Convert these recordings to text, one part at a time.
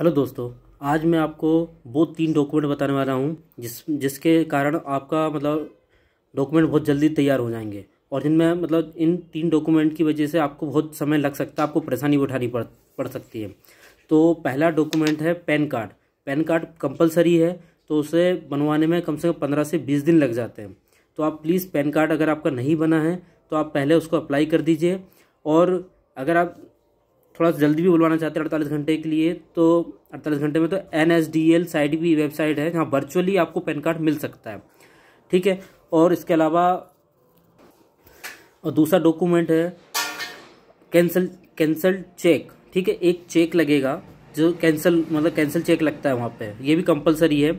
hello दोस्तों आज मैं आपको वो तीन डॉक्यूमेंट बताने वाला हूँ जिस जिसके कारण आपका मतलब डॉक्यूमेंट बहुत जल्दी तैयार हो जाएंगे और जिनमें मतलब इन तीन डॉक्यूमेंट की वजह से आपको बहुत समय लग सकता है आपको परेशानी उठानी पड़ पड़ सकती है तो पहला डॉक्यूमेंट है PAN card PAN card compulsory है तो उसे बनवाने में कम से कम पंद्रह से बीस दिन लग जाते हैं तो आप प्लीज़ पैन कार्ड अगर आपका नहीं बना है तो आप पहले उसको अप्लाई कर दीजिए और अगर आप थोड़ा सा जल्दी भी बुलवाना चाहते हैं अड़तालीस घंटे के लिए तो अड़तालीस घंटे में तो N S D L site भी वेबसाइट है जहाँ वर्चुअली आपको पैन कार्ड मिल सकता है ठीक है और इसके अलावा और दूसरा डॉक्यूमेंट है कैंसल कैंसल चेक ठीक है एक चेक लगेगा जो कैंसल मतलब कैंसल चेक लगता है वहाँ पे ये भी कंपलसरी है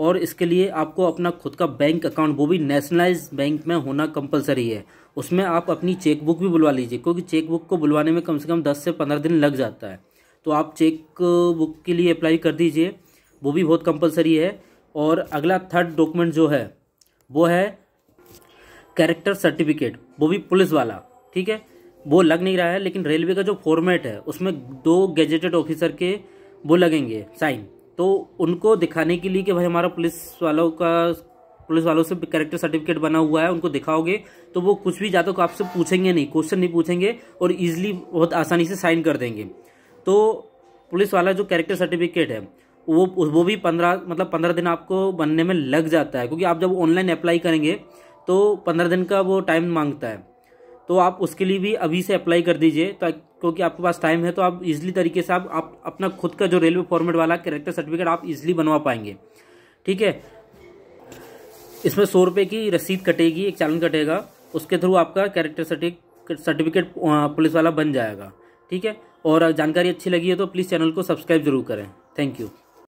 और इसके लिए आपको अपना खुद का बैंक अकाउंट वो भी नेशनलाइज बैंक में होना कंपलसरी है उसमें आप अपनी चेकबुक भी बुलवा लीजिए क्योंकि चेकबुक को बुलवाने में कम से कम दस से पंद्रह दिन लग जाता है तो आप चेक बुक के लिए अप्लाई कर दीजिए वो भी बहुत कंपलसरी है और अगला थर्ड डॉक्यूमेंट जो है वो है कैरेक्टर सर्टिफिकेट वो भी पुलिस वाला ठीक है वो लग नहीं रहा है लेकिन रेलवे का जो फॉर्मेट है उसमें दो गेजेटेड ऑफिसर के वो लगेंगे साइन तो उनको दिखाने के लिए कि भाई हमारा पुलिस वालों का पुलिस वालों से करेक्टर सर्टिफिकेट बना हुआ है उनको दिखाओगे तो वो कुछ भी तो आपसे पूछेंगे नहीं क्वेश्चन नहीं पूछेंगे और ईजिली बहुत आसानी से साइन कर देंगे तो पुलिस वाला जो कैरेक्टर सर्टिफिकेट है वो वो भी पंद्रह मतलब पंद्रह दिन आपको बनने में लग जाता है क्योंकि आप जब ऑनलाइन अप्लाई करेंगे तो पंद्रह दिन का वो टाइम मांगता है तो आप उसके लिए भी अभी से अप्लाई कर दीजिए ताकि क्योंकि आपके पास टाइम है तो आप इजिली तरीके से आप, आप अपना खुद का जो रेलवे फॉर्मेट वाला करेक्टर सर्टिफिकेट आप इजिली बनवा पाएंगे ठीक है इसमें सौ रुपये की रसीद कटेगी एक चालन कटेगा उसके थ्रू आपका कैरेक्टर सर्टिफिकेट पुलिस वाला बन जाएगा ठीक है और जानकारी अच्छी लगी है तो प्लीज़ चैनल को सब्सक्राइब जरूर करें थैंक यू